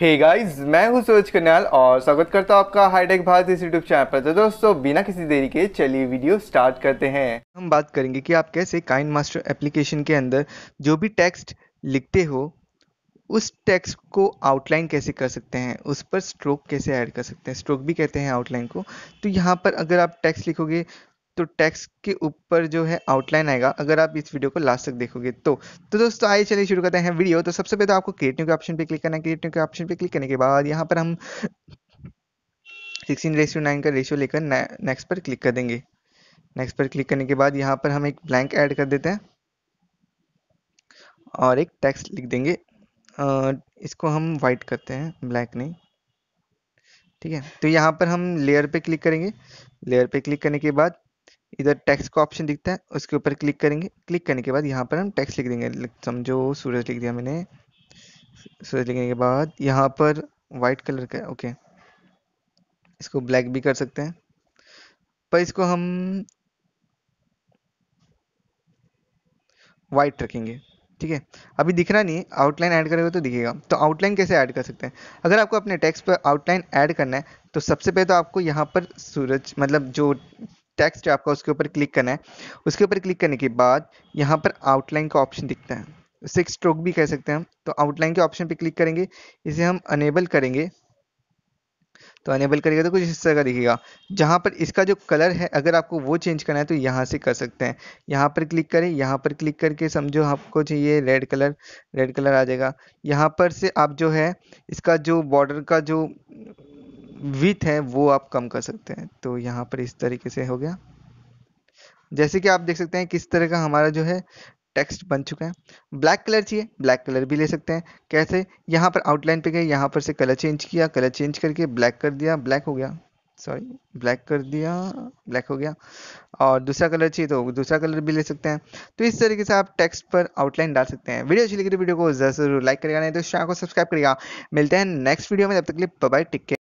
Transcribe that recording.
हे hey guys मैं हूं सूरज कन्याल और स्वागत करता हूं आपका हाईटेक भारत इस यूट्यूब चैनल पर तो दोस्तों बिना किसी देरी के चलिए वीडियो स्टार्ट करते हैं हम बात करेंगे कि आप कैसे काइन मास्टर एप्लीकेशन के अंदर जो भी टेक्स्ट लिखते हो उस टेक्स्ट को आउटलाइन कैसे कर सकते हैं उस पर स्ट्रोक कैसे ऐड कर सकते हैं स्ट्रोक भी कहते हैं आउटलाइन को तो यहाँ पर अगर आप टेक्स्ट लिखोगे तो टैक्स के ऊपर जो है आउटलाइन आएगा अगर आप इस वीडियो को लास्ट तक देखोगे तो तो दोस्तों आइए चलिए शुरू करते हैं वीडियो तो सबसे पहले तो आपको क्रिएट न्यू के ऑप्शन पे क्लिक करना है क्रिएट न्यू के ऑप्शन पे क्लिक करने के बाद यहाँ पर हम सिक्सटीन रेशियो नाइन का रेशियो लेकर नेक्स्ट पर क्लिक कर देंगे नेक्स्ट पर क्लिक करने के बाद यहाँ पर हम एक ब्लैंक ऐड कर देते हैं और एक टैक्स लिख देंगे इसको हम वाइट करते हैं ब्लैक नहीं ठीक है तो यहाँ पर हम लेयर पे क्लिक करेंगे लेयर पे क्लिक करने के बाद इधर टेक्स्ट का ऑप्शन दिखता है उसके ऊपर क्लिक करेंगे क्लिक करने के बाद यहाँ पर हम टैक्स लिख देंगे समझो सूरज लिख दिया मैंने सूरज लिखने के बाद यहाँ पर वाइट कलर का ओके इसको ब्लैक भी कर सकते हैं पर इसको हम वाइट रखेंगे ठीक है अभी दिख रहा नहीं है आउटलाइन ऐड करेंगे तो दिखेगा तो आउटलाइन कैसे ऐड कर सकते हैं अगर आपको अपने टेक्स्ट पर आउटलाइन ऐड करना है तो सबसे पहले तो आपको यहाँ पर सूरज मतलब जो टेक्स्ट है आपका उसके ऊपर क्लिक करना है उसके ऊपर क्लिक करने के बाद यहाँ पर आउटलाइन का ऑप्शन दिखता है उसे एक स्ट्रोक भी कह सकते हैं हम तो आउटलाइन के ऑप्शन पे क्लिक करेंगे इसे हम अनेबल करेंगे तो अनेबल करेगा तो कुछ इस तरह का दिखेगा जहाँ पर इसका जो कलर है अगर आपको वो चेंज करना है तो यहाँ से कर सकते हैं यहाँ पर क्लिक करें यहाँ पर क्लिक करके समझो आपको चाहिए रेड कलर रेड कलर आ जाएगा यहाँ पर से आप जो है इसका जो बॉर्डर का जो विथ है वो आप कम कर सकते हैं तो यहाँ पर इस तरीके से हो गया जैसे कि आप देख सकते हैं किस तरह का हमारा जो है टेक्स्ट बन चुका है ब्लैक कलर चाहिए ब्लैक कलर भी ले सकते हैं कैसे यहाँ पर आउटलाइन पे गए यहाँ पर से कलर चेंज किया कलर चेंज करके ब्लैक कर दिया ब्लैक हो गया सॉरी ब्लैक कर दिया ब्लैक हो गया और दूसरा कलर चाहिए तो दूसरा कलर भी ले सकते हैं तो इस तरीके से आप टेक्स्ट पर आउटलाइन डाल सकते हैं वीडियो अच्छी लगी तो वीडियो को जरूर लाइक करेगा नहीं तो चैनल को सब्सक्राइब करेगा मिलते हैं नेक्स्ट वीडियो में तब तक लिए बाय टिक